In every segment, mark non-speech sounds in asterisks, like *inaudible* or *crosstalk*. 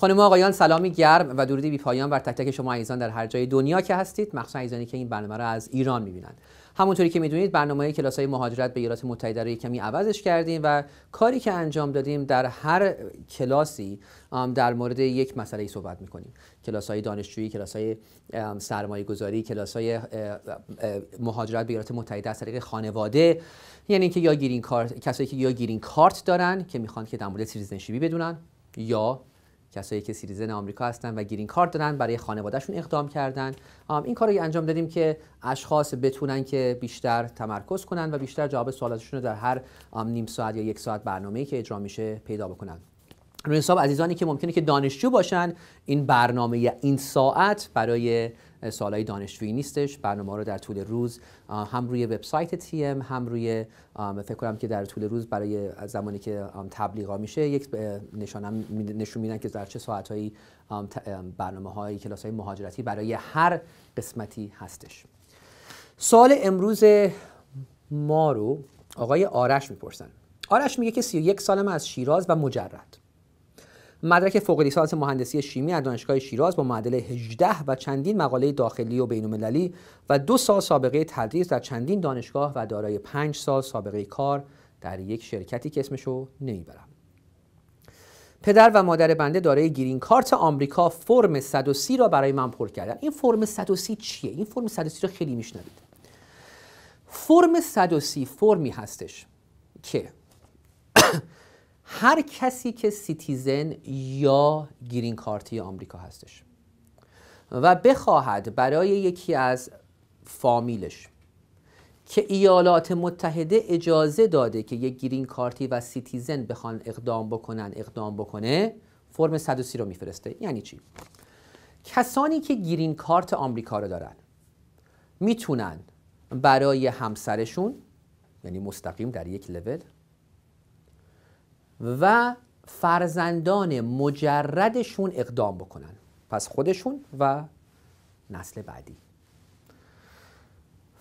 خانم آقایان سلامی گرم و درودی بی پایان بر تک تک شما عزیزان در هر جای دنیا که هستید مخصوصا عزیزانی که این برنامه را از ایران میبینند همونطوری که میدونید برنامه کلاس های مهاجرت به ایالات متحده رو کمی عوضش کردیم و کاری که انجام دادیم در هر کلاسی در مورد یک مسئله صحبت میکنیم کلاس های دانشجویی کلاس های سرمایه گذاری کلاس مهاجرت به ایالات متحده از طریق خانواده یعنی اینکه یا گرین کارت کسایی که یا گیرین کارت دارن که میخوان که در مورد بدونن یا کسایی که سیریزن آمریکا هستن و گرین کارت دارن برای خانوادهشون اقدام کردن این کار رو انجام دادیم که اشخاص بتونن که بیشتر تمرکز کنن و بیشتر جواب سوالاتشون رو در هر نیم ساعت یا یک ساعت برنامه‌ای که اجرا میشه پیدا بکنن رو حساب عزیزانی که ممکنه که دانشجو باشن این برنامه این ساعت برای سالهای دانشجویی نیستش برنامه رو در طول روز هم روی وبسایت تی ام هم روی فکر کنم که در طول روز برای زمانی که تبلیغا میشه یک نشانم نشون میدن که در چه ساعتهایی برنامه های کلاس های مهاجرتی برای هر قسمتی هستش سال امروز ما رو آقای آرش میپرسن آرش میگه که 31 سالم از شیراز و مجرد مدرک فوق لیسانس مهندسی شیمی از دانشگاه شیراز با معدل 18 و چندین مقاله داخلی و بین المللی و دو سال سابقه تدریس در چندین دانشگاه و دارای 5 سال سابقه کار در یک شرکتی که اسمشو نمیبرم پدر و مادر بنده دارای گرین کارت آمریکا فرم 130 را برای من پر کردن این فرم 130 چیه این فرم 130 رو خیلی میشنوید فرم 130 فرمی هستش که هر کسی که سیتیزن یا گرین کارتی آمریکا هستش و بخواهد برای یکی از فامیلش که ایالات متحده اجازه داده که یک گرین کارتی و سیتیزن بخوان اقدام بکنن اقدام بکنه فرم 130 رو میفرسته یعنی چی کسانی که گرین کارت آمریکا رو دارن میتونن برای همسرشون یعنی مستقیم در یک لول و فرزندان مجردشون اقدام بکنن پس خودشون و نسل بعدی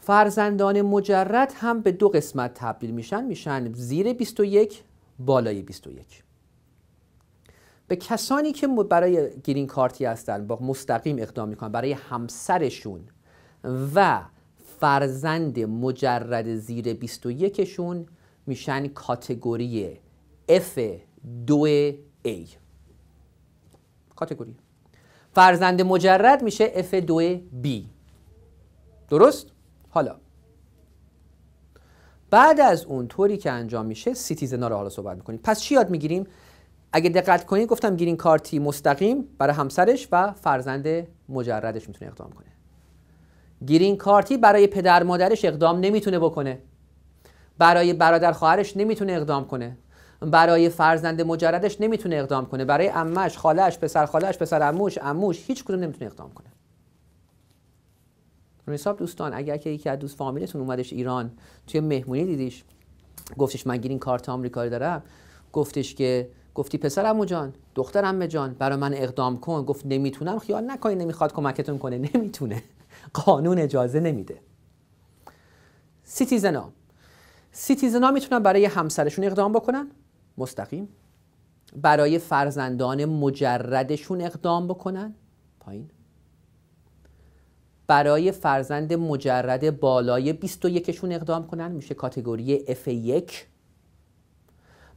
فرزندان مجرد هم به دو قسمت تبدیل میشن میشن زیر 21 بالای 21 به کسانی که برای گرین کارتی هستن با مستقیم اقدام میکنن برای همسرشون و فرزند مجرد زیر 21 شون میشن کاتگوری F2A کاتگوری فرزند مجرد میشه F2B درست؟ حالا بعد از اون طوری که انجام میشه سیتیزنا رو حالا صحبت میکنیم پس چی یاد میگیریم اگه دقت کنید گفتم گیرین کارتی مستقیم برای همسرش و فرزند مجردش میتونه اقدام کنه گیرین کارتی برای پدر مادرش اقدام نمیتونه بکنه برای برادر خواهرش نمیتونه اقدام کنه برای فرزند مجردش نمیتونه اقدام کنه برای عمش خالش پسر خالش پسر اموش، اموش هیچ کدوم نمیتونه اقدام کنه حساب دوستان اگر که یکی از دوست فامیلتون اومدش ایران توی مهمونی دیدیش گفتش من گیرین کارت آمریکایی دارم گفتش که گفتی پسر امو جان دختر امه جان برای من اقدام کن گفت نمیتونم خیال نکنی نمیخواد کمکتون کنه نمیتونه قانون اجازه نمیده سیتیزن سیتیزنا میتونن برای همسرشون اقدام بکنن مستقیم برای فرزندان مجردشون اقدام بکنن پایین برای فرزند مجرد بالای 21 شون اقدام کنن میشه کاتگوری F1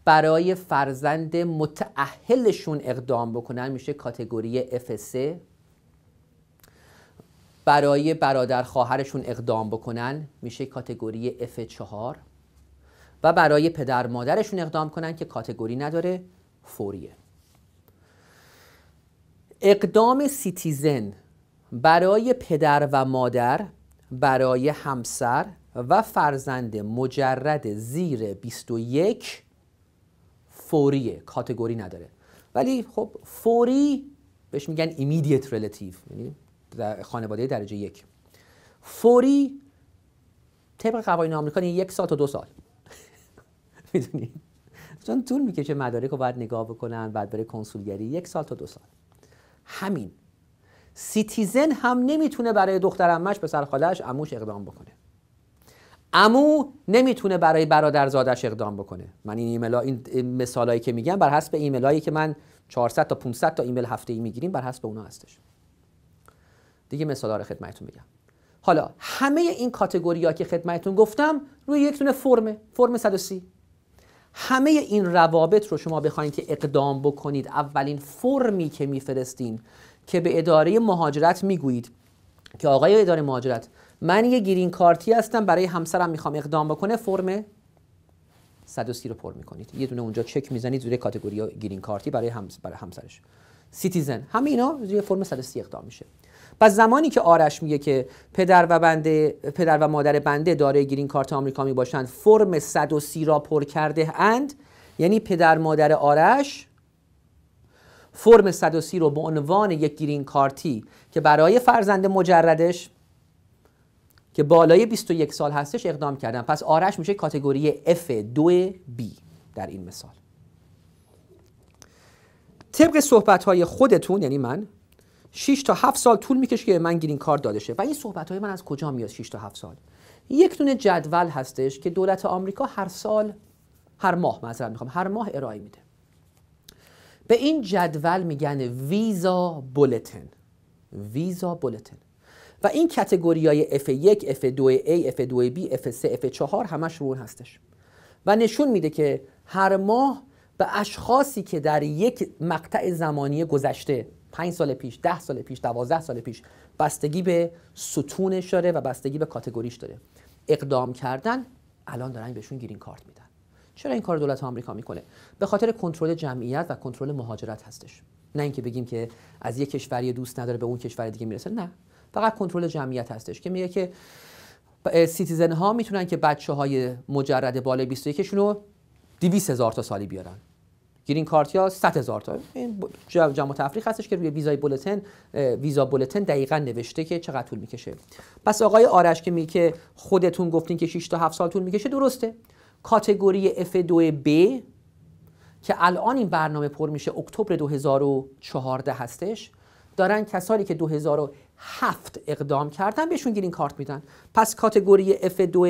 برای فرزند متأهلشون اقدام بکنن میشه کاتگوری F3 برای برادر خواهرشون اقدام بکنن میشه کاتگوری F4 و برای پدر مادرشون اقدام کنن که کاتگوری نداره فوریه اقدام سیتیزن برای پدر و مادر برای همسر و فرزند مجرد زیر 21 فوریه کاتگوری نداره ولی خب فوری بهش میگن ایمیدیت relative یعنی در خانواده درجه یک فوری طبق قوانین آمریکا یعنی یک سال تا دو سال *laughs* میدونی چون طول میکشه مدارک رو باید نگاه بکنن بعد برای کنسولگری یک سال تا دو سال همین سیتیزن هم نمیتونه برای دختر امش پسر خالش عموش اقدام بکنه امو نمیتونه برای برادر زادش اقدام بکنه من این ایمیل این مثالایی که میگم بر حسب ایمیلایی که من 400 تا 500 تا ایمیل هفته ای میگیریم بر حسب اونا هستش دیگه مثالا رو خدمتتون میگم حالا همه این کاتگوری ها که خدمتتون گفتم روی یک تونه فرمه فرم 130 همه این روابط رو شما بخواید که اقدام بکنید اولین فرمی که میفرستین که به اداره مهاجرت میگویید که آقای اداره مهاجرت من یه گرین کارتی هستم برای همسرم میخوام اقدام بکنه فرم 130 رو پر میکنید یه دونه اونجا چک میزنید زیر کاتگوری گرین کارتی برای, همسرش سیتیزن همه اینا زیر فرم 130 اقدام میشه و زمانی که آرش میگه که پدر و بنده پدر و مادر بنده دارای گرین کارت آمریکا می باشند فرم 130 را پر کرده اند یعنی پدر مادر آرش فرم 130 رو به عنوان یک گرین کارتی که برای فرزند مجردش که بالای 21 سال هستش اقدام کردن پس آرش میشه کاتگوری F2B در این مثال طبق صحبت های خودتون یعنی من 6 تا 7 سال طول میکشه که من گرین کارت داده شه و این صحبت های من از کجا میاد 6 تا 7 سال یک دونه جدول هستش که دولت آمریکا هر سال هر ماه مثلا میخوام هر ماه ارائه میده به این جدول میگن ویزا بولتن ویزا بولتن و این کتگوری های F1, F2A, F2B, F3, F4 همش رو هستش و نشون میده که هر ماه به اشخاصی که در یک مقطع زمانی گذشته 5 سال پیش 10 سال پیش 12 سال پیش بستگی به ستونش داره و بستگی به کاتگوریش داره اقدام کردن الان دارن بهشون گرین کارت میدن چرا این کار دولت آمریکا میکنه به خاطر کنترل جمعیت و کنترل مهاجرت هستش نه اینکه بگیم که از یک کشوری دوست نداره به اون کشور دیگه میرسه نه فقط کنترل جمعیت هستش که میگه که سیتیزن ها میتونن که بچه های مجرد بالای 21 شون رو 200 هزار تا سالی بیارن گرین کارت یا 100 هزار تا این جمع تفریق هستش که روی ویزای بولتن ویزا بولتن دقیقا نوشته که چقدر طول میکشه پس آقای آرش که می که خودتون گفتین که 6 تا 7 سال طول میکشه درسته کاتگوری F2B که الان این برنامه پر میشه اکتبر 2014 هستش دارن کسانی که 2007 اقدام کردن بهشون گرین کارت میدن پس کاتگوری F2B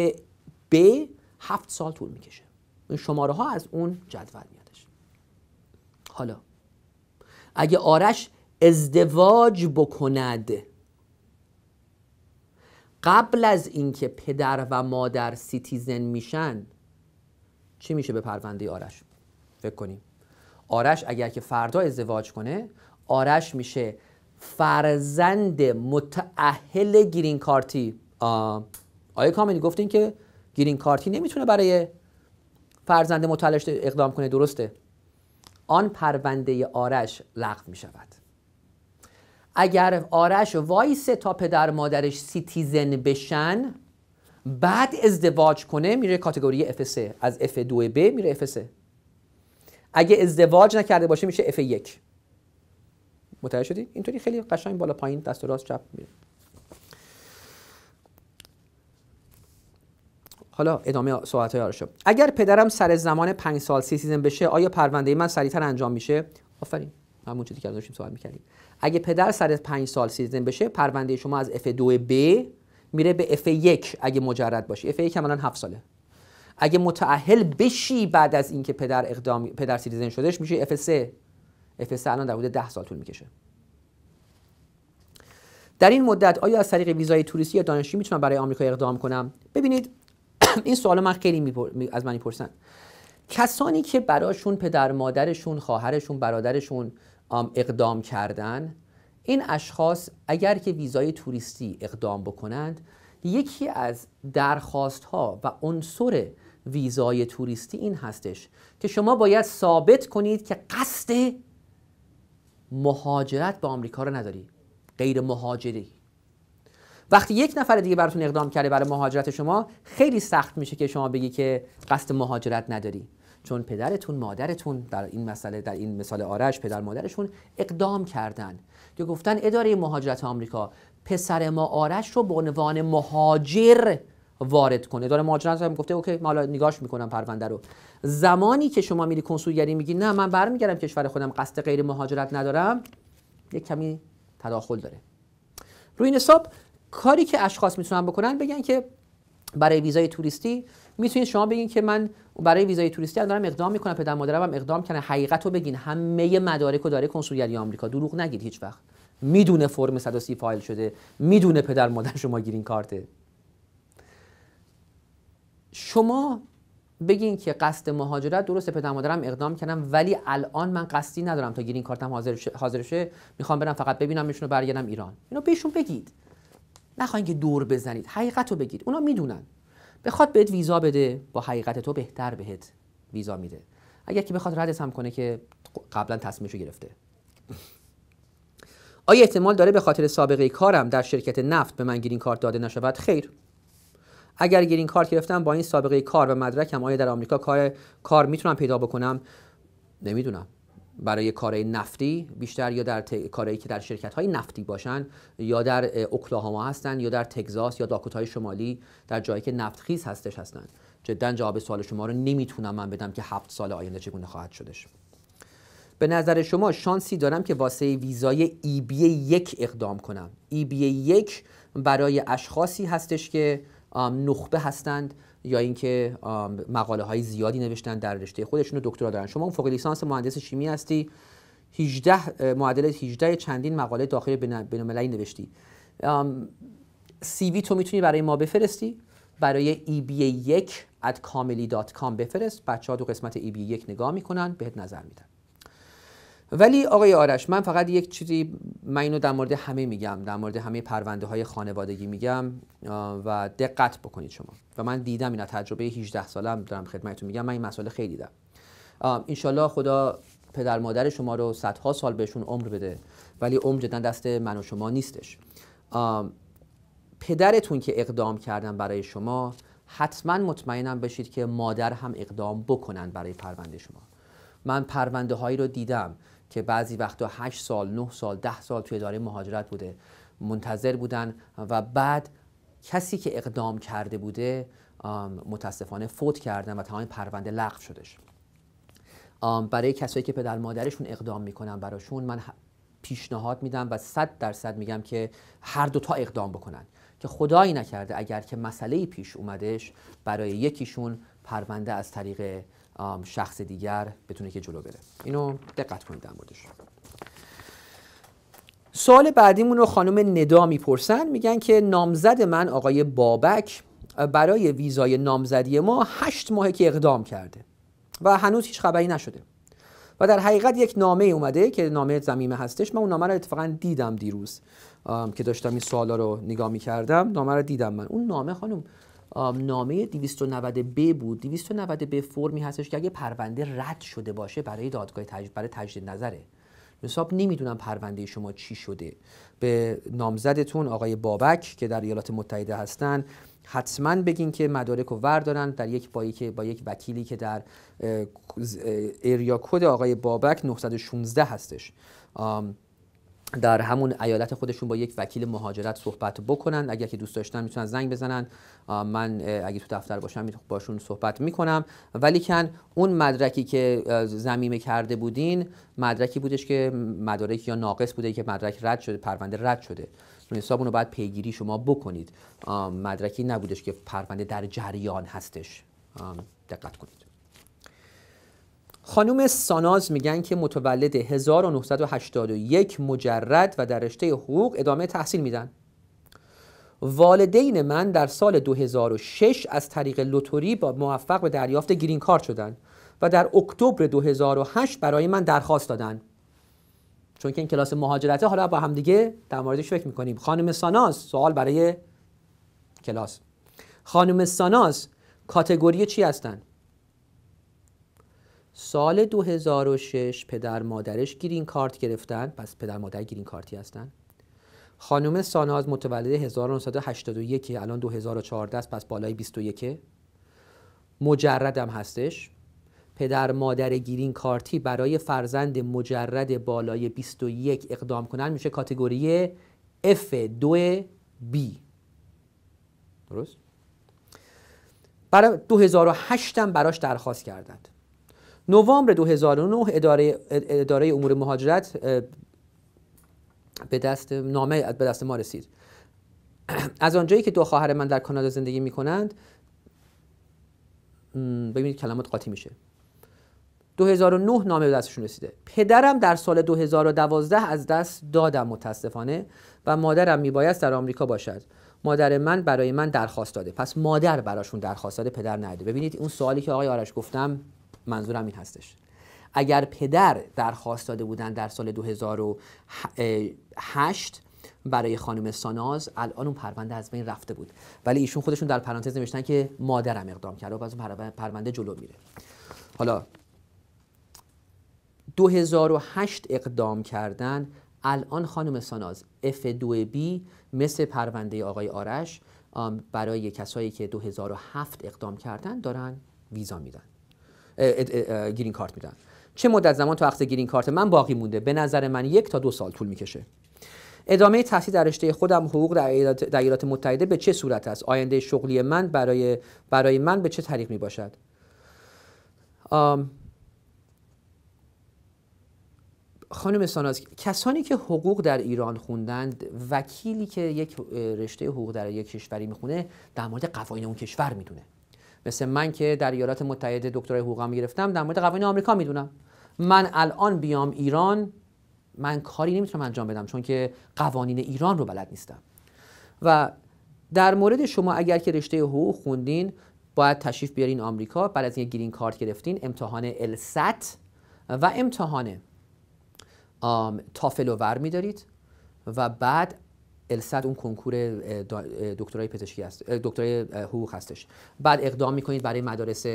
7 سال طول میکشه این شماره ها از اون جدول حالا اگه آرش ازدواج بکند قبل از اینکه پدر و مادر سیتیزن میشن چی میشه به پرونده آرش فکر کنیم آرش اگر که فردا ازدواج کنه آرش میشه فرزند متعهل گرین کارتی آیا کامنی گفتین که گرین کارتی نمیتونه برای فرزند متعهلش اقدام کنه درسته آن پرونده آرش لغو می شود اگر آرش وایسه تا پدر مادرش سیتیزن بشن بعد ازدواج کنه میره کاتگوری اف 3 از F2B میره اف 3 اگه ازدواج نکرده باشه میشه F1 متوجه شدید اینطوری خیلی قشنگ بالا پایین دست و راست چپ میره حالا ادامه صحبت های آرشو اگر پدرم سر زمان پنج سال سی سیزن بشه آیا پرونده من سریعتر انجام میشه آفرین همون چیزی که داشتیم صحبت میکردیم اگه پدر سر پنج سال سیزن بشه پرونده شما از F2B میره به F1 اگه مجرد باشی F1 الان 7 ساله اگه متأهل بشی بعد از اینکه پدر اقدام پدر سیتیزن شدهش میشه F3 F3 الان در حدود 10 سال طول میکشه در این مدت آیا از طریق ویزای توریستی یا دانشجویی میتونم برای آمریکا اقدام کنم ببینید *coughs* این سوال من خیلی از من میپرسن کسانی که براشون پدر مادرشون خواهرشون برادرشون اقدام کردن این اشخاص اگر که ویزای توریستی اقدام بکنند یکی از درخواست ها و عنصر ویزای توریستی این هستش که شما باید ثابت کنید که قصد مهاجرت به آمریکا رو نداری غیر مهاجری وقتی یک نفر دیگه براتون اقدام کرده برای مهاجرت شما خیلی سخت میشه که شما بگی که قصد مهاجرت نداری چون پدرتون مادرتون در این مسئله در این مثال آرش پدر مادرشون اقدام کردن که گفتن اداره مهاجرت آمریکا پسر ما آرش رو به عنوان مهاجر وارد کنه اداره مهاجرت هم گفته اوکی حالا نگاش میکنم پرونده رو زمانی که شما میری کنسولگری میگی نه من برمیگردم کشور خودم قصد غیر مهاجرت ندارم یک کمی تداخل داره روی این حساب کاری که اشخاص میتونن بکنن بگن که برای ویزای توریستی میتونید شما بگین که من برای ویزای توریستی هم دارم اقدام میکنم پدر مادرم هم اقدام کنه حقیقت رو بگین همه مدارک داره کنسولگری آمریکا دروغ نگید هیچ وقت میدونه فرم 130 فایل شده میدونه پدر مادر شما گیرین کارته شما بگین که قصد مهاجرت درست پدر مادرم اقدام کردم ولی الان من قصدی ندارم تا گیرین کارتم حاضر شه, حاضر شه. میخوام برم فقط ببینم ایشونو برگردم ایران اینو بهشون بگید نخواین که دور بزنید حقیقت رو بگید اونا میدونن بخواد بهت ویزا بده با حقیقت تو بهتر بهت ویزا میده اگر که بخواد ردت هم کنه که قبلا تصمیمشو گرفته آیا احتمال داره به خاطر سابقه کارم در شرکت نفت به من گرین کارت داده نشود خیر اگر گرین کارت گرفتم با این سابقه کار و مدرکم آیا در آمریکا کار کار میتونم پیدا بکنم نمیدونم برای کارهای نفتی بیشتر یا در ت... که در شرکت های نفتی باشن یا در اوکلاهاما هستن یا در تگزاس یا های شمالی در جایی که نفتخیز هستش هستن جدا جواب سوال شما رو نمیتونم من بدم که هفت سال آینده چگونه خواهد شدش به نظر شما شانسی دارم که واسه ویزای ای بی یک اقدام کنم ای بی یک برای اشخاصی هستش که نخبه هستند یا اینکه مقاله های زیادی نوشتن در رشته خودشون رو دکترا دارن شما فوق لیسانس مهندس شیمی هستی 18 معادل 18 چندین مقاله داخل المللی نوشتی سی وی تو میتونی برای ما بفرستی برای eba 1 at کام بفرست بچه ها دو قسمت eba 1 نگاه میکنن بهت نظر میدن ولی آقای آرش من فقط یک چیزی من اینو در مورد همه میگم در مورد همه پرونده های خانوادگی میگم و دقت بکنید شما و من دیدم اینا تجربه 18 سالم دارم خدمتتون میگم من این مسئله خیلی دیدم انشالله خدا پدر مادر شما رو صدها سال بهشون عمر بده ولی عمر جدا دست من و شما نیستش پدرتون که اقدام کردن برای شما حتما مطمئنم بشید که مادر هم اقدام بکنن برای پرونده شما من پرونده هایی رو دیدم که بعضی وقتا 8 سال نه سال ده سال توی اداره مهاجرت بوده منتظر بودن و بعد کسی که اقدام کرده بوده متاسفانه فوت کردن و تمام پرونده لغو شدش برای کسایی که پدر مادرشون اقدام میکنن براشون من پیشنهاد میدم و صد درصد میگم که هر دوتا اقدام بکنن که خدایی نکرده اگر که مسئله پیش اومدش برای یکیشون پرونده از طریق شخص دیگر بتونه که جلو بره اینو دقت کنید در موردش سوال بعدیمون رو خانم ندا میپرسن میگن که نامزد من آقای بابک برای ویزای نامزدی ما هشت ماهه که اقدام کرده و هنوز هیچ خبری نشده و در حقیقت یک نامه اومده که نامه زمیمه هستش من اون نامه رو اتفاقا دیدم دیروز که داشتم این سوالا رو نگاه میکردم نامه رو دیدم من اون نامه خانم نامه 290 ب بود 290 ب فرمی هستش که اگه پرونده رد شده باشه برای دادگاه تجدید برای تجدید نظره حساب نمیدونم پرونده شما چی شده به نامزدتون آقای بابک که در ایالات متحده هستن حتما بگین که مدارک رو وردارن در یک با یک با یک وکیلی که در اریا کد آقای بابک 916 هستش در همون ایالت خودشون با یک وکیل مهاجرت صحبت بکنن اگر که دوست داشتن میتونن زنگ بزنن من اگه تو دفتر باشم باشون صحبت میکنم ولیکن اون مدرکی که زمیمه کرده بودین مدرکی بودش که مدارک یا ناقص بوده که مدرک رد شده پرونده رد شده حساب اونو باید پیگیری شما بکنید مدرکی نبودش که پرونده در جریان هستش دقت کنید خانم ساناز میگن که متولد 1981 مجرد و در رشته حقوق ادامه تحصیل میدن والدین من در سال 2006 از طریق لوتوری با موفق به دریافت گرین کارت شدن و در اکتبر 2008 برای من درخواست دادن چون که این کلاس مهاجرته حالا با همدیگه در موردش فکر میکنیم خانم ساناز سوال برای کلاس خانم ساناز کاتگوری چی هستند؟ سال 2006 پدر مادرش گرین کارت گرفتن پس پدر مادر گرین کارتی هستن خانم ساناز متولد 1981 الان 2014 است پس بالای 21 مجردم هستش پدر مادر گیرین کارتی برای فرزند مجرد بالای 21 اقدام کنن میشه کاتگوری F2B درست؟ برای 2008 هم براش درخواست کردند نوامبر 2009 اداره, اداره امور مهاجرت به دست نامه به دست ما رسید از آنجایی که دو خواهر من در کانادا زندگی می کنند ببینید کلمات قاطی میشه 2009 نامه به دستشون رسیده پدرم در سال 2012 از دست دادم متاسفانه و مادرم میبایست در آمریکا باشد مادر من برای من درخواست داده پس مادر براشون درخواست داده پدر نده ببینید اون سوالی که آقای آرش گفتم منظورم این هستش اگر پدر درخواست داده بودن در سال 2008 برای خانم ساناز الان اون پرونده از بین رفته بود ولی ایشون خودشون در پرانتز نوشتن که مادرم اقدام کرده و از اون پرونده جلو میره حالا 2008 اقدام کردن الان خانم ساناز F2B مثل پرونده آقای آرش برای کسایی که 2007 اقدام کردن دارن ویزا میدن گرین کارت میدن چه مدت زمان تا اخذ گرین کارت من باقی مونده به نظر من یک تا دو سال طول میکشه ادامه تحصیل در رشته خودم حقوق در ایالات متحده به چه صورت است آینده شغلی من برای برای من به چه طریق میباشد خانم ساناز کسانی که حقوق در ایران خوندند وکیلی که یک رشته حقوق در یک کشوری میخونه در مورد قوانین اون کشور میدونه مثل من که در ایالات متحده دکترای حقوقم گرفتم در مورد قوانین آمریکا میدونم من الان بیام ایران من کاری نمیتونم انجام بدم چون که قوانین ایران رو بلد نیستم و در مورد شما اگر که رشته حقوق خوندین باید تشریف بیارین آمریکا بعد از اینکه گرین کارت گرفتین امتحان الست و امتحان تافل و ور میدارید و بعد صد اون کنکور دکترای پزشکی است دکترای حقوق هستش بعد اقدام میکنید برای مدارس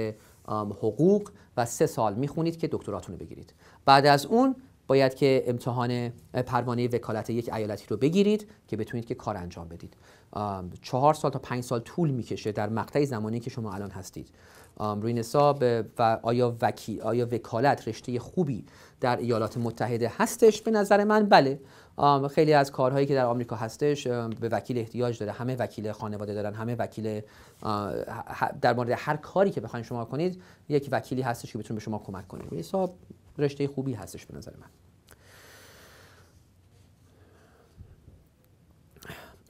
حقوق و سه سال میخونید که دکتراتون رو بگیرید بعد از اون باید که امتحان پروانه وکالت یک ایالتی رو بگیرید که بتونید که کار انجام بدید چهار سال تا پنج سال طول میکشه در مقطع زمانی که شما الان هستید روی نصاب و آیا, وکی، آیا وکالت رشته خوبی در ایالات متحده هستش به نظر من بله خیلی از کارهایی که در آمریکا هستش به وکیل احتیاج داره همه وکیل خانواده دارن همه وکیل در مورد هر کاری که بخواید شما کنید یک وکیلی هستش که بتونه به شما کمک کنه به حساب رشته خوبی هستش به نظر من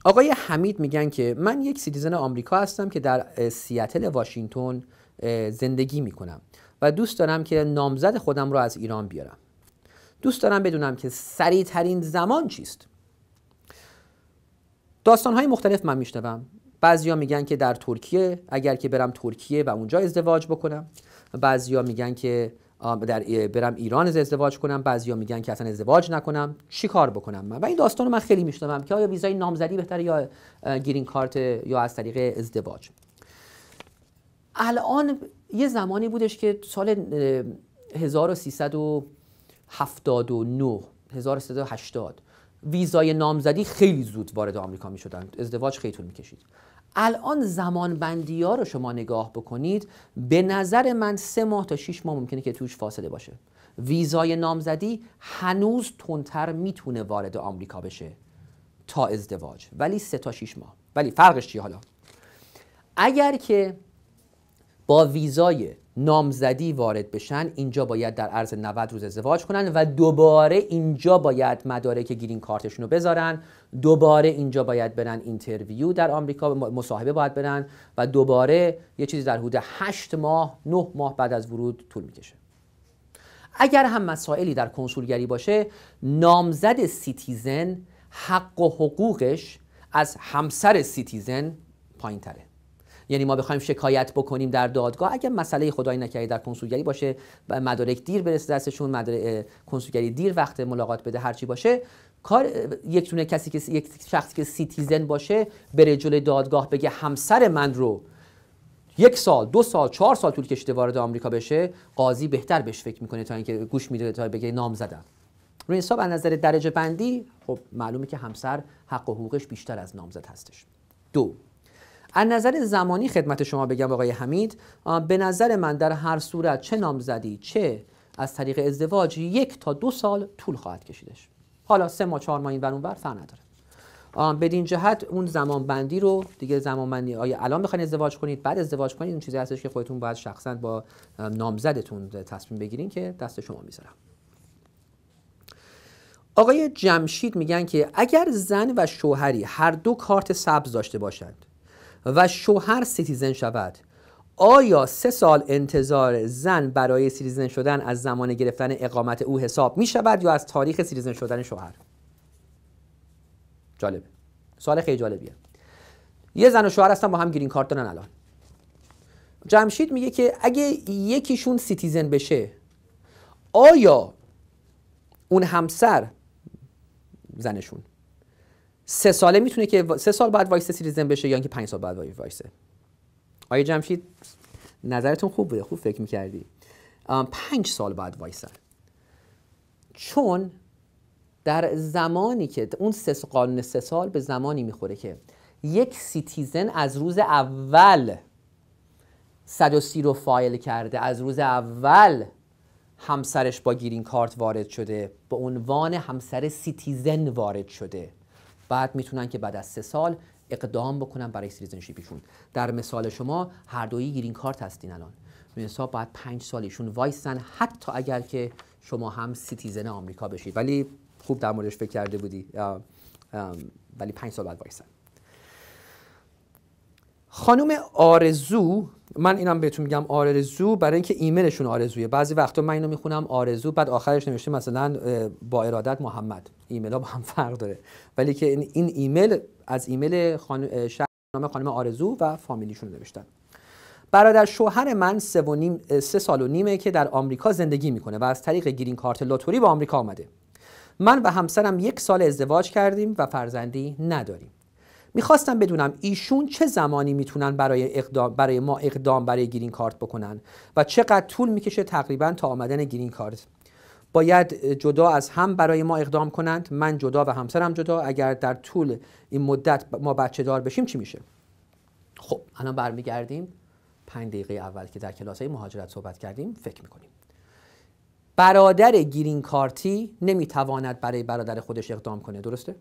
آقای حمید میگن که من یک سیتیزن آمریکا هستم که در سیاتل واشنگتن زندگی میکنم و دوست دارم که نامزد خودم رو از ایران بیارم دوست دارم بدونم که سریع ترین زمان چیست داستان های مختلف من میشنوم بعضیا میگن که در ترکیه اگر که برم ترکیه و اونجا ازدواج بکنم بعضیا میگن که در برم ایران ازدواج کنم بعضیا میگن که اصلا ازدواج نکنم چی کار بکنم من و این داستان رو من خیلی میشنوم که آیا ویزای نامزدی بهتره یا گرین کارت یا از طریق ازدواج الان یه زمانی بودش که سال 1300 79 1380 ویزای نامزدی خیلی زود وارد آمریکا می شدن ازدواج خیلی طول می کشید الان زمان بندی ها رو شما نگاه بکنید به نظر من سه ماه تا 6 ماه ممکنه که توش فاصله باشه ویزای نامزدی هنوز تندتر میتونه وارد آمریکا بشه تا ازدواج ولی سه تا شش ماه ولی فرقش چیه حالا اگر که با ویزای نامزدی وارد بشن اینجا باید در عرض 90 روز ازدواج کنن و دوباره اینجا باید مدارک گرین کارتشون رو بذارن دوباره اینجا باید برن اینترویو در آمریکا مصاحبه باید برن و دوباره یه چیزی در حدود 8 ماه 9 ماه بعد از ورود طول میکشه اگر هم مسائلی در کنسولگری باشه نامزد سیتیزن حق و حقوقش از همسر سیتیزن پایین تره یعنی ما بخوایم شکایت بکنیم در دادگاه اگر مسئله خدای نکرده در کنسولگری باشه مدارک دیر برسه دستشون مدارک کنسولگری دیر وقت ملاقات بده هرچی باشه کار یک تونه کسی که یک شخصی که سیتیزن باشه بره جلوی دادگاه بگه همسر من رو یک سال دو سال چهار سال طول کشیده وارد آمریکا بشه قاضی بهتر بهش فکر میکنه تا اینکه گوش میده تا بگه نام زدم روی حساب از نظر درجه بندی خب معلومه که همسر حق و حقوقش بیشتر از نامزد هستش دو از نظر زمانی خدمت شما بگم آقای حمید به نظر من در هر صورت چه نامزدی چه از طریق ازدواج یک تا دو سال طول خواهد کشیدش حالا سه ماه چهار ماه این برون اون بر فرق نداره بدین جهت اون زمان بندی رو دیگه زمان بندی آیا الان بخواید ازدواج کنید بعد ازدواج کنید اون چیزی هستش که خودتون باید شخصا با نامزدتون تصمیم بگیرین که دست شما میذارم آقای جمشید میگن که اگر زن و شوهری هر دو کارت سبز داشته باشند و شوهر سیتیزن شود آیا سه سال انتظار زن برای سیتیزن شدن از زمان گرفتن اقامت او حساب می شود یا از تاریخ سیتیزن شدن شوهر جالبه سوال خیلی جالبیه یه زن و شوهر هستن با هم گرین کارت دارن الان جمشید میگه که اگه یکیشون سیتیزن بشه آیا اون همسر زنشون سه ساله میتونه که سه سال بعد وایس سیریزن بشه یا اینکه پنج سال بعد وایسه آیا جمشید نظرتون خوب بوده خوب فکر میکردی پنج سال بعد وایسن چون در زمانی که اون سه قانون سه سال به زمانی میخوره که یک سیتیزن از روز اول 130 رو فایل کرده از روز اول همسرش با گیرین کارت وارد شده به عنوان همسر سیتیزن وارد شده بعد میتونن که بعد از سه سال اقدام بکنن برای سیتیزنشیپشون در مثال شما هر دوی گرین کارت هستین الان حساب باید پنج سالیشون وایسن حتی اگر که شما هم سیتیزن آمریکا بشید ولی خوب در موردش فکر کرده بودی ولی پنج سال بعد وایسن خانم آرزو من اینم بهتون میگم آرزو برای اینکه ایمیلشون آرزویه بعضی وقتا من اینو میخونم آرزو بعد آخرش نوشته مثلا با ارادت محمد ایمیل ها با هم فرق داره ولی که این ایمیل از ایمیل خانم نام خانم آرزو و فامیلیشون نوشتن برادر شوهر من سه, و نیم، سال و نیمه که در آمریکا زندگی میکنه و از طریق گرین کارت لاتوری به آمریکا آمده من و همسرم یک سال ازدواج کردیم و فرزندی نداریم میخواستم بدونم ایشون چه زمانی میتونن برای اقدام برای ما اقدام برای گرین کارت بکنن و چقدر طول میکشه تقریبا تا آمدن گرین کارت باید جدا از هم برای ما اقدام کنند من جدا و همسرم جدا اگر در طول این مدت ما بچه دار بشیم چی میشه خب الان برمیگردیم پنج دقیقه اول که در کلاس های مهاجرت صحبت کردیم فکر میکنیم برادر گرین کارتی نمیتواند برای برادر خودش اقدام کنه درسته؟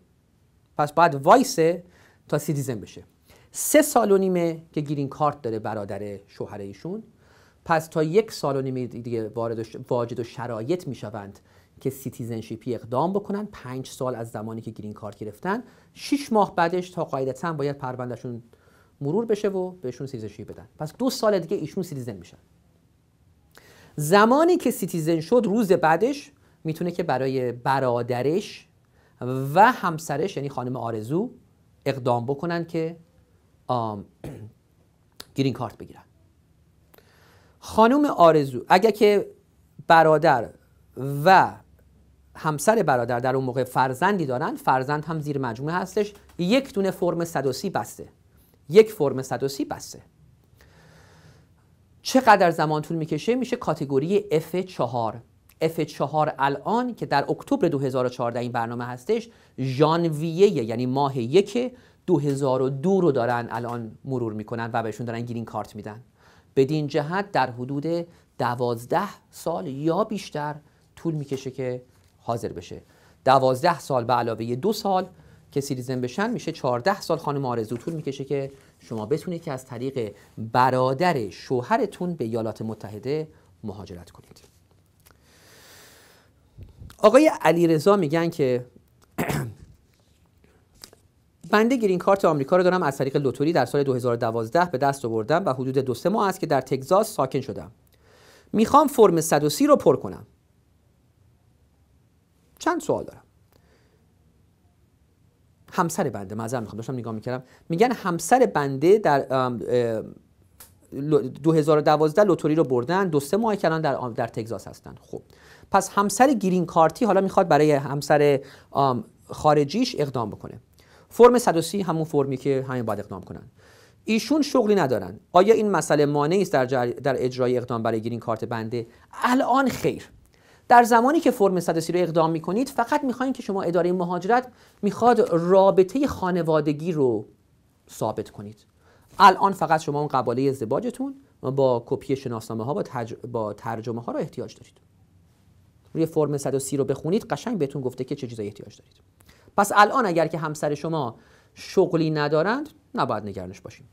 پس باید وایسه تا سیتیزن بشه سه سال و نیمه که گرین کارت داره برادر شوهر ایشون پس تا یک سال و نیمه دیگه و واجد و شرایط میشوند که سیتیزنشیپی اقدام بکنن پنج سال از زمانی که گرین کارت گرفتن شش ماه بعدش تا قاعدتا باید پروندهشون مرور بشه و بهشون سیتیزنشیپی بدن پس دو سال دیگه ایشون سیتیزن میشن زمانی که سیتیزن شد روز بعدش میتونه که برای برادرش و همسرش یعنی خانم آرزو اقدام بکنن که گرین کارت بگیرن خانم آرزو اگر که برادر و همسر برادر در اون موقع فرزندی دارن فرزند هم زیر مجموعه هستش یک دونه فرم 130 بسته یک فرم 130 بسته چقدر زمان طول میکشه میشه کاتگوری F4 F4 الان که در اکتبر 2014 این برنامه هستش ژانویه یعنی ماه یک 2002 رو دارن الان مرور میکنن و بهشون دارن گرین کارت میدن بدین جهت در حدود 12 سال یا بیشتر طول میکشه که حاضر بشه 12 سال به علاوه دو سال که سیریزن بشن میشه 14 سال خانم آرزو طول میکشه که شما بتونید که از طریق برادر شوهرتون به ایالات متحده مهاجرت کنید آقای علیرضا میگن که بنده گرین کارت آمریکا رو دارم از طریق لوتوری در سال 2012 به دست آوردم و حدود دو سه ماه است که در تگزاس ساکن شدم میخوام فرم 130 رو پر کنم چند سوال دارم همسر بنده معذرت میخوام داشتم نگاه میکردم میگن همسر بنده در 2012 لوتوری رو بردن دو سه ماه در در تگزاس هستن خب پس همسر گرین کارتی حالا میخواد برای همسر خارجیش اقدام بکنه فرم 130 همون فرمی که همین باید اقدام کنن ایشون شغلی ندارن آیا این مسئله مانعی است در, در اجرای اقدام برای گرین کارت بنده الان خیر در زمانی که فرم 130 رو اقدام میکنید فقط میخواین که شما اداره مهاجرت میخواد رابطه خانوادگی رو ثابت کنید الان فقط شما اون قباله ازدواجتون با کپی شناسنامه ها با, تج... با ترجمه ها رو احتیاج دارید روی فرم 130 رو بخونید قشنگ بهتون گفته که چه چیزایی احتیاج دارید پس الان اگر که همسر شما شغلی ندارند نباید نگرانش باشیم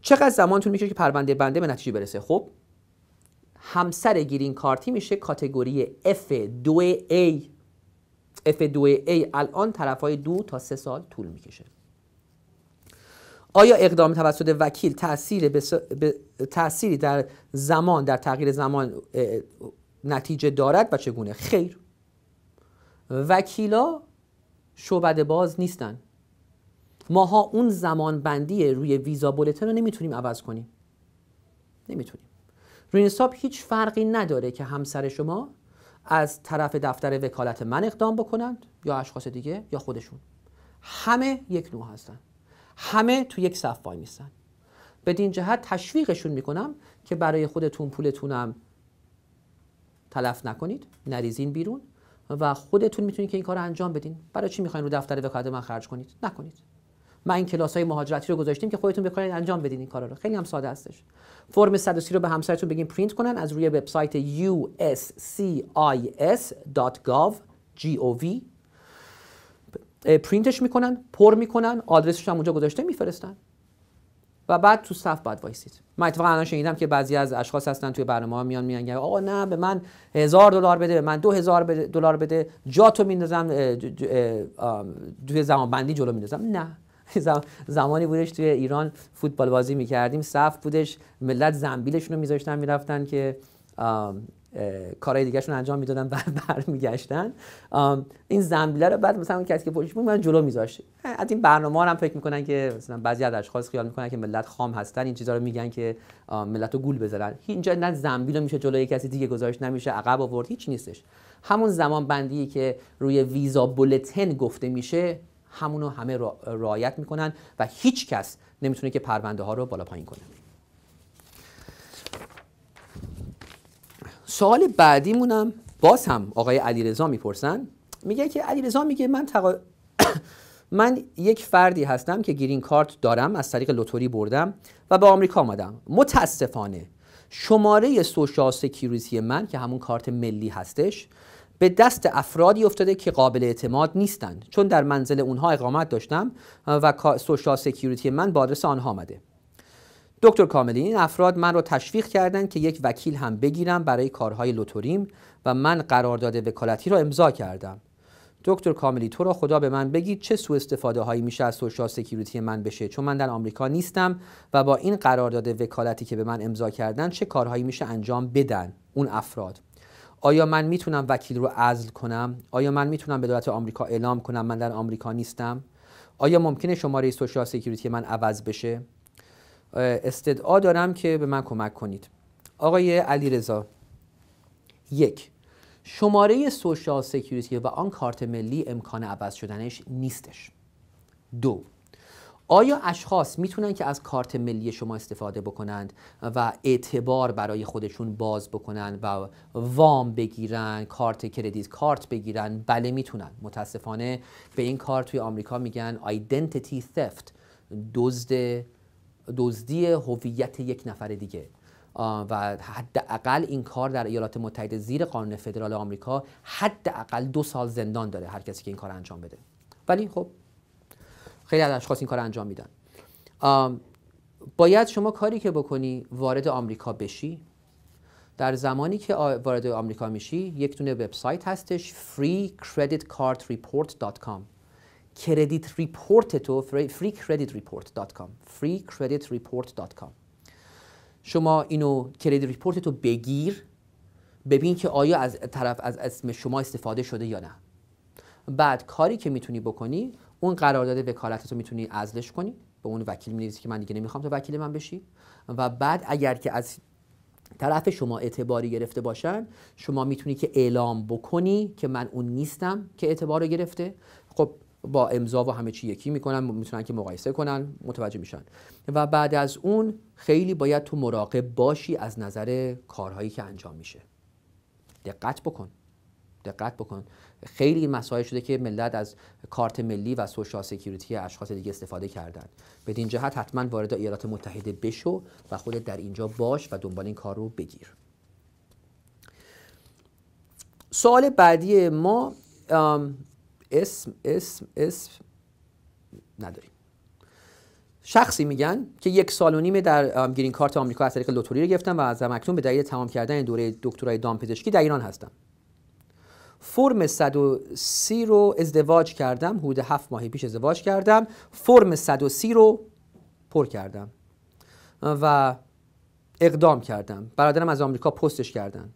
چقدر زمان طول میشه که پرونده بنده به نتیجه برسه خب همسر گیرین کارتی میشه کاتگوری F2A F2A الان طرف های دو تا سه سال طول میکشه آیا اقدام توسط وکیل تأثیر بس... در زمان در تغییر زمان نتیجه دارد و چگونه خیر وکیلا شعبد باز نیستن ماها اون زمان بندی روی ویزا بولتن رو نمیتونیم عوض کنیم نمیتونیم روی حساب هیچ فرقی نداره که همسر شما از طرف دفتر وکالت من اقدام بکنند یا اشخاص دیگه یا خودشون همه یک نوع هستن همه تو یک صف وای به بدین جهت تشویقشون میکنم که برای خودتون پولتونم تلف نکنید نریزین بیرون و خودتون میتونید که این کار رو انجام بدین برای چی میخواین رو دفتر وکالت من خرج کنید نکنید من این کلاس های مهاجرتی رو گذاشتیم که خودتون بکنید انجام بدین این کارا رو خیلی هم ساده استش. فرم 130 رو به همسرتون بگین پرینت کنن از روی وبسایت uscis.gov gov پرینتش میکنن پر میکنن آدرسش هم اونجا گذاشته میفرستن و بعد تو صف باید وایسید من اتفاقا الان شنیدم که بعضی از اشخاص هستن توی برنامه ها میان میان آقا نه به من هزار دلار بده به من دو هزار دلار بده جا تو میندازم توی زمان بندی جلو میندازم نه *laughs* زمانی بودش توی ایران فوتبال بازی میکردیم صف بودش ملت زنبیلشون رو میذاشتن میرفتن که کارهای دیگهشون انجام میدادن بعد *laughs* برمیگشتن این زنبیله رو بعد مثلا اون کسی که پشت بود من جلو میذاشت از این برنامه هم فکر میکنن که مثلا بعضی از اشخاص خیال میکنن که ملت خام هستن این چیزا رو میگن که ملت رو گول بزنن اینجا نه زنبیل میشه جلوی کسی دیگه گذاشت نمیشه عقب آورد هیچ نیستش همون زمان بندی که روی ویزا بولتن گفته میشه همونو همه رعایت میکنن و هیچ کس نمیتونه که پرونده ها رو بالا پایین کنه سوال بعدیمونم باز هم آقای علیرضا میپرسن میگه که علیرضا میگه من *coughs* من یک فردی هستم که گرین کارت دارم از طریق لوتوری بردم و به آمریکا آمدم متاسفانه شماره سوشال سکیوریتی من که همون کارت ملی هستش به دست افرادی افتاده که قابل اعتماد نیستند چون در منزل اونها اقامت داشتم و سوشال سکیوریتی من با آدرس آنها آمده دکتر کاملی این افراد من رو تشویق کردند که یک وکیل هم بگیرم برای کارهای لوتوریم و من قرارداد وکالتی را امضا کردم دکتر کاملی تو را خدا به من بگید چه سوء استفاده هایی میشه از سوشال سکیوریتی من بشه چون من در آمریکا نیستم و با این قرارداد وکالتی که به من امضا کردن چه کارهایی میشه انجام بدن اون افراد آیا من میتونم وکیل رو عزل کنم آیا من میتونم به دولت آمریکا اعلام کنم من در آمریکا نیستم آیا ممکنه شماره سوشال سکیوریتی من عوض بشه استدعا دارم که به من کمک کنید آقای علی رضا یک شماره سوشال سکیوریتی و آن کارت ملی امکان عوض شدنش نیستش دو آیا اشخاص میتونن که از کارت ملی شما استفاده بکنند و اعتبار برای خودشون باز بکنند و وام بگیرن کارت کردیت کارت بگیرن بله میتونن متاسفانه به این کار توی آمریکا میگن identity theft دزد دزدی هویت یک نفر دیگه و حداقل این کار در ایالات متحده زیر قانون فدرال آمریکا حداقل دو سال زندان داره هر کسی که این کار انجام بده ولی خب خیلی از اشخاص این کار انجام میدن باید شما کاری که بکنی وارد آمریکا بشی در زمانی که وارد آمریکا میشی یک دونه وبسایت هستش freecreditcardreport.com کردیت ریپورت تو فری کردیت ریپورت شما اینو کردیت ریپورت تو بگیر ببین که آیا از طرف از اسم شما استفاده شده یا نه بعد کاری که میتونی بکنی اون قرارداد وکالت رو میتونی ازلش کنی به اون وکیل مینویسی که من دیگه نمیخوام تو وکیل من بشی و بعد اگر که از طرف شما اعتباری گرفته باشن شما میتونی که اعلام بکنی که من اون نیستم که اعتبار رو گرفته خب با امضا و همه چی یکی میکنن میتونن که مقایسه کنن متوجه میشن و بعد از اون خیلی باید تو مراقب باشی از نظر کارهایی که انجام میشه دقت بکن دقت بکن خیلی مسائل شده که ملت از کارت ملی و سوشال سکیوریتی اشخاص دیگه استفاده کردن بدین جهت حتما وارد ایالات متحده بشو و خودت در اینجا باش و دنبال این کار رو بگیر سوال بعدی ما اسم اسم اسم نداریم شخصی میگن که یک سال و نیم در گرین کارت آمریکا از طریق لوتوری رو گرفتم و از مکتون به دلیل تمام کردن دوره دکترای پزشکی در ایران هستم فرم 130 رو ازدواج کردم حدود هفت ماهی پیش ازدواج کردم فرم 130 رو پر کردم و اقدام کردم برادرم از آمریکا پستش کردن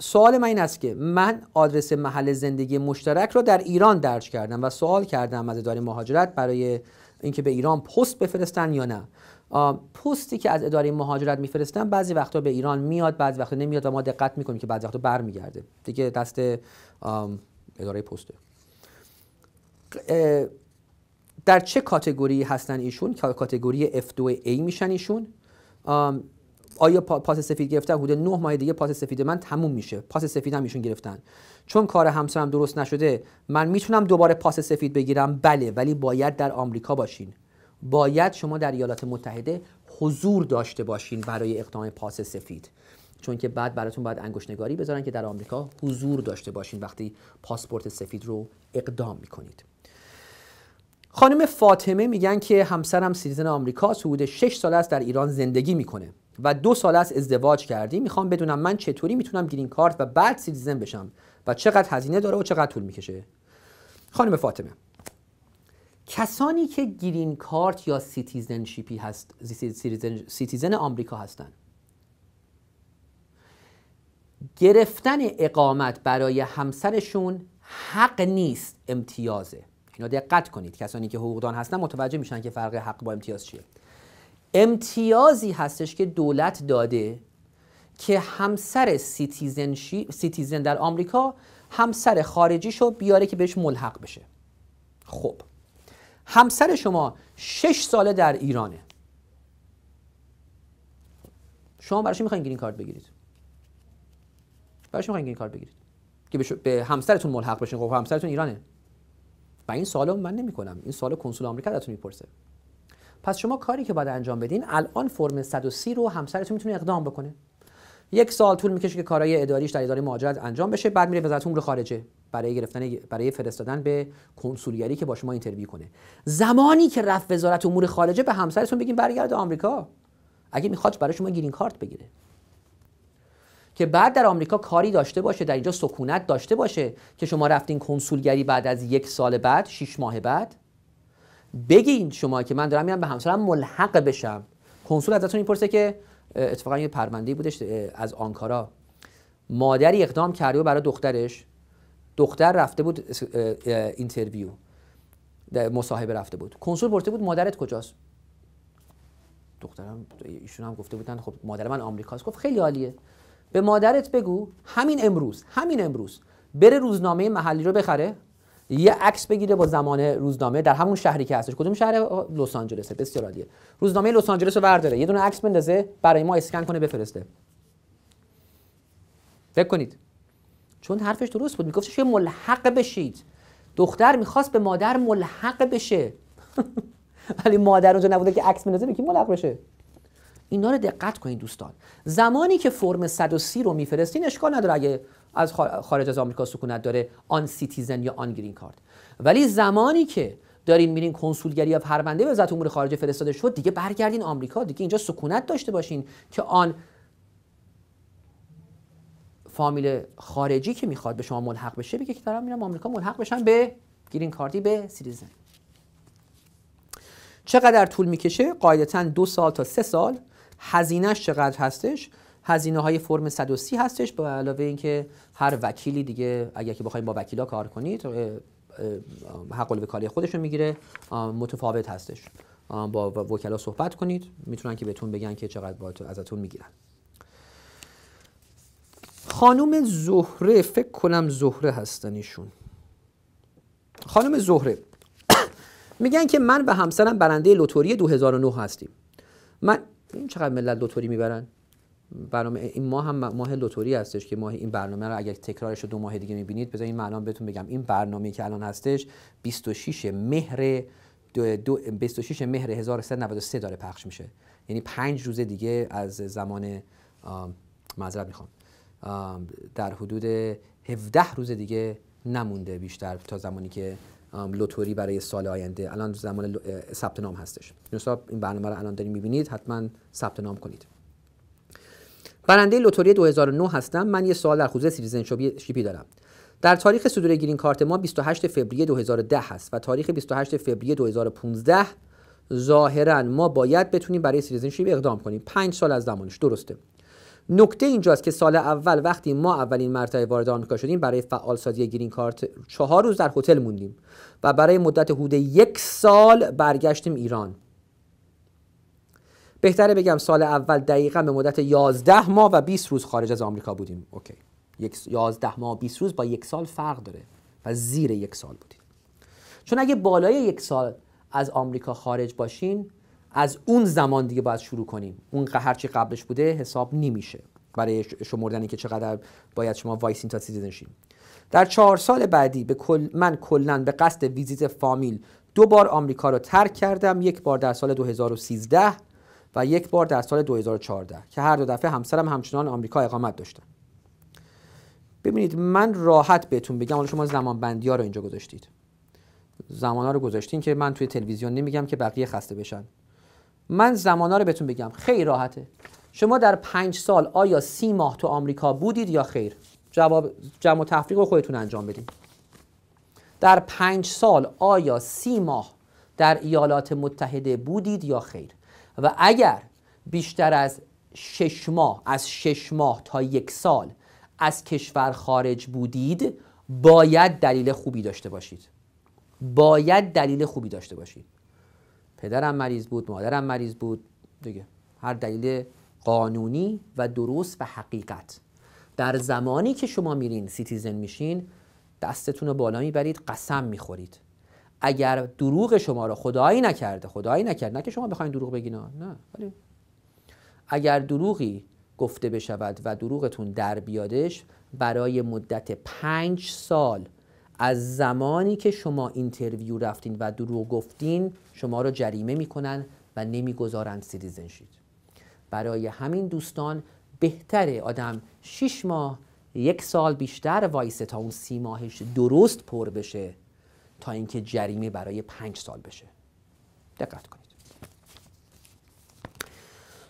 سوال من این است که من آدرس محل زندگی مشترک را در ایران درج کردم و سوال کردم از اداره مهاجرت برای اینکه به ایران پست بفرستن یا نه پستی که از اداره مهاجرت میفرستن بعضی وقتا به ایران میاد بعضی وقتا نمیاد و ما دقت میکنیم که بعضی وقتا برمیگرده دیگه دست اداره پسته در چه کاتگوری هستن ایشون کاتگوری F2A میشن ایشون آیا پاس سفید گرفته حدود نه ماه دیگه پاس سفید من تموم میشه پاس سفید هم ایشون گرفتن چون کار همسرم درست نشده من میتونم دوباره پاس سفید بگیرم بله ولی باید در آمریکا باشین باید شما در ایالات متحده حضور داشته باشین برای اقدام پاس سفید چون که بعد براتون باید انگشتنگاری نگاری بذارن که در آمریکا حضور داشته باشین وقتی پاسپورت سفید رو اقدام میکنید خانم فاطمه میگن که همسرم سیتیزن آمریکا حدود 6 سال است در ایران زندگی میکنه و دو سال از ازدواج کردی میخوام بدونم من چطوری میتونم گرین کارت و بعد سیتیزن بشم و چقدر هزینه داره و چقدر طول میکشه خانم فاطمه کسانی که گرین کارت یا سیتیزنشیپی هست سیتیزن, سیتیزن آمریکا هستند گرفتن اقامت برای همسرشون حق نیست امتیازه اینا دقت کنید کسانی که حقوقدان هستن متوجه میشن که فرق حق با امتیاز چیه امتیازی هستش که دولت داده که همسر سیتیزن, سیتیزن در آمریکا همسر خارجی شو بیاره که بهش ملحق بشه خب همسر شما شش ساله در ایرانه شما برایش میخواین گرین کارت بگیرید برایش میخواین گرین کارت بگیرید که به همسرتون ملحق بشین خب همسرتون ایرانه و این سوالو من نمی این سال کنسول آمریکا ازتون میپرسه پس شما کاری که باید انجام بدین الان فرم 130 رو همسرتون میتونه اقدام بکنه یک سال طول میکشه که کارهای اداریش در اداره مهاجرت انجام بشه بعد میره وزارت امور خارجه برای گرفتن برای فرستادن به کنسولگری که با شما اینترویو کنه زمانی که رفت وزارت امور خارجه به همسرتون بگین برگرد آمریکا اگه میخواد برای شما گرین کارت بگیره که بعد در آمریکا کاری داشته باشه در اینجا سکونت داشته باشه که شما رفتین کنسولگری بعد از یک سال بعد شش ماه بعد بگین شما که من دارم میرم به همسرم ملحق بشم کنسول ازتون میپرسه که اتفاقا یه پرونده بودش از آنکارا مادری اقدام کرده و برای دخترش دختر رفته بود اینترویو مصاحبه رفته بود کنسول برده بود مادرت کجاست دخترم ایشون هم گفته بودن خب مادر من آمریکاست گفت خیلی عالیه به مادرت بگو همین امروز همین امروز بره روزنامه محلی رو بخره یه عکس بگیره با زمان روزنامه در همون شهری که هستش کدوم شهر لس آنجلسه بسیار عالیه روزنامه لس آنجلس رو برداره یه دونه عکس بندازه برای ما اسکن کنه بفرسته فکر کنید چون حرفش درست بود میگفتش که ملحق بشید دختر میخواست به مادر ملحق بشه *laughs* ولی مادر اونجا نبوده که عکس بندازه بگه ملحق بشه اینا رو دقت کنید دوستان زمانی که فرم 130 رو میفرستین اشکال نداره اگه از خارج از آمریکا سکونت داره آن سیتیزن یا آن گرین کارت ولی زمانی که دارین میرین کنسولگری یا پرونده به وزارت امور خارجه فرستاده شد دیگه برگردین آمریکا دیگه اینجا سکونت داشته باشین که آن فامیل خارجی که میخواد به شما ملحق بشه بگه که دارم میرم آمریکا ملحق بشن به گرین کارتی به سیتیزن چقدر طول میکشه قاعدتا دو سال تا سه سال هزینهش چقدر هستش هزینه های فرم 130 هستش به علاوه اینکه هر وکیلی دیگه اگر که بخوایم با وکیلا کار کنید حق الوکاله خودشون میگیره متفاوت هستش با وکلا صحبت کنید میتونن که بهتون بگن که چقدر باید ازتون میگیرن خانم زهره فکر کنم زهره هستن ایشون خانم زهره *coughs* میگن که من و همسرم برنده لوتوری 2009 هستیم من این چقدر ملت لوتوری میبرن برنامه این ماه هم ماه لوتوری هستش که ماه این برنامه رو اگر تکرارش رو دو ماه دیگه میبینید بذار این معنام بهتون بگم این برنامه که الان هستش 26 مهر دو دو 26 مهر 1393 داره پخش میشه یعنی پنج روز دیگه از زمان معذرت میخوام در حدود 17 روز دیگه نمونده بیشتر تا زمانی که لوتوری برای سال آینده الان زمان ثبت نام هستش این برنامه رو الان دارین میبینید حتما ثبت نام کنید برنده لوتوری 2009 هستم من یه سال در خصوص سیتیزن شیپی دارم در تاریخ صدور گرین کارت ما 28 فوریه 2010 هست و تاریخ 28 فوریه 2015 ظاهرا ما باید بتونیم برای سیتیزنشیپ اقدام کنیم 5 سال از زمانش درسته نکته اینجاست که سال اول وقتی ما اولین مرتبه وارد آمریکا شدیم برای فعال سازی گرین کارت چهار روز در هتل موندیم و برای مدت حدود یک سال برگشتیم ایران بهتره بگم سال اول دقیقا به مدت 11 ماه و 20 روز خارج از آمریکا بودیم اوکی یک 11 ماه 20 روز با یک سال فرق داره و زیر یک سال بودیم چون اگه بالای یک سال از آمریکا خارج باشین از اون زمان دیگه باید شروع کنیم اون هرچی قبلش بوده حساب نمیشه برای شمردن که چقدر باید شما وایسین تا سیتیزنشین در چهار سال بعدی به کل من کلا به قصد ویزیت فامیل دو بار آمریکا رو ترک کردم یک بار در سال 2013 و یک بار در سال 2014 که هر دو دفعه همسرم همچنان آمریکا اقامت داشتن ببینید من راحت بهتون بگم حالا شما زمان بندی ها رو اینجا گذاشتید زمان ها رو گذاشتین که من توی تلویزیون نمیگم که بقیه خسته بشن من زمانا رو بهتون بگم خیلی راحته شما در پنج سال آیا سی ماه تو آمریکا بودید یا خیر جواب جمع و تفریق رو خودتون انجام بدین در پنج سال آیا سی ماه در ایالات متحده بودید یا خیر و اگر بیشتر از شش ماه از شش ماه تا یک سال از کشور خارج بودید باید دلیل خوبی داشته باشید باید دلیل خوبی داشته باشید پدرم مریض بود مادرم مریض بود دیگه هر دلیل قانونی و درست و حقیقت در زمانی که شما میرین سیتیزن میشین دستتون رو بالا میبرید قسم میخورید اگر دروغ شما رو خدایی نکرده خدایی نکرد نه که شما بخواید دروغ بگین، نه ولی اگر دروغی گفته بشود و دروغتون در بیادش برای مدت پنج سال از زمانی که شما اینترویو رفتین و دروغ گفتین شما رو جریمه میکنن و نمیگذارن سیتیزن شید برای همین دوستان بهتره آدم 6 ماه یک سال بیشتر وایسه تا اون سی ماهش درست پر بشه تا اینکه جریمه برای پنج سال بشه دقت کنید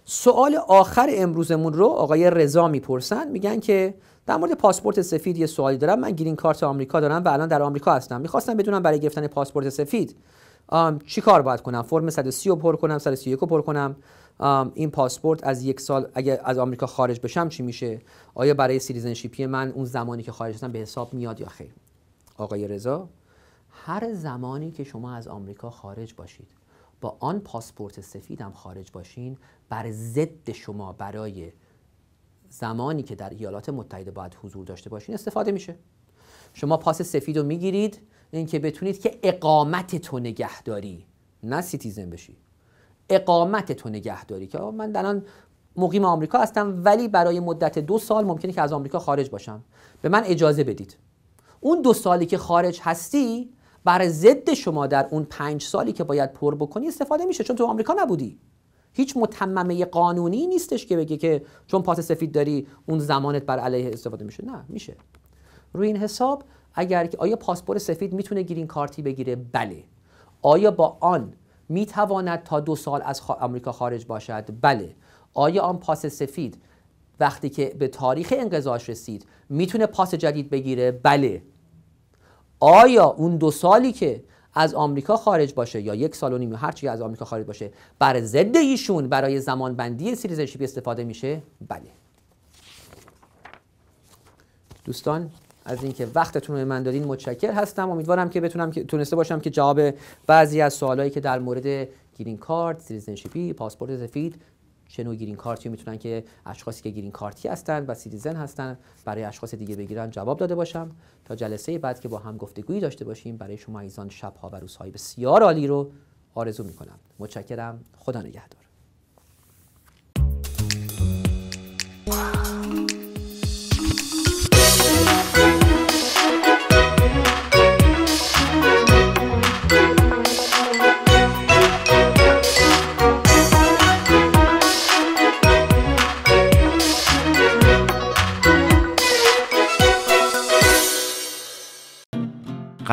سوال آخر امروزمون رو آقای رضا میپرسن میگن که در مورد پاسپورت سفید یه سوالی دارم من گرین کارت آمریکا دارم و الان در آمریکا هستم میخواستم بدونم برای گرفتن پاسپورت سفید چی کار باید کنم فرم 130 رو پر کنم 131 رو پر کنم این پاسپورت از یک سال اگر از آمریکا خارج بشم چی میشه آیا برای سیتیزنشیپی من اون زمانی که خارج شدم به حساب میاد یا خیر آقای رضا هر زمانی که شما از آمریکا خارج باشید با آن پاسپورت سفیدم خارج باشین بر ضد شما برای زمانی که در ایالات متحده باید حضور داشته باشین استفاده میشه شما پاس سفید رو میگیرید اینکه بتونید که اقامت تو نگهداری نه سیتیزن بشی اقامت تو نگهداری که من الان مقیم آمریکا هستم ولی برای مدت دو سال ممکنه که از آمریکا خارج باشم به من اجازه بدید اون دو سالی که خارج هستی بر ضد شما در اون پنج سالی که باید پر بکنی استفاده میشه چون تو آمریکا نبودی هیچ متممه قانونی نیستش که بگه که چون پاس سفید داری اون زمانت بر علیه استفاده میشه نه میشه روی این حساب اگر که آیا پاسپور سفید میتونه گرین کارتی بگیره بله آیا با آن میتواند تا دو سال از آمریکا خارج باشد بله آیا آن پاس سفید وقتی که به تاریخ انقضاش رسید میتونه پاس جدید بگیره بله آیا اون دو سالی که از آمریکا خارج باشه یا یک سال و نیم هر چی از آمریکا خارج باشه بر ضد ایشون برای زمان بندی سیتیزنشیپ استفاده میشه بله دوستان از اینکه وقتتون رو من دادین متشکر هستم امیدوارم که بتونم که تونسته باشم که جواب بعضی از سوالایی که در مورد گرین کارت، سیتیزنشیپی، پاسپورت سفید چه نوع گرین کارتی میتونن که اشخاصی که گرین کارتی هستن و سیتیزن هستن برای اشخاص دیگه بگیرن جواب داده باشم تا جلسه بعد که با هم گفتگویی داشته باشیم برای شما ایزان شبها و روزهای بسیار عالی رو آرزو میکنم متشکرم خدا نگهدار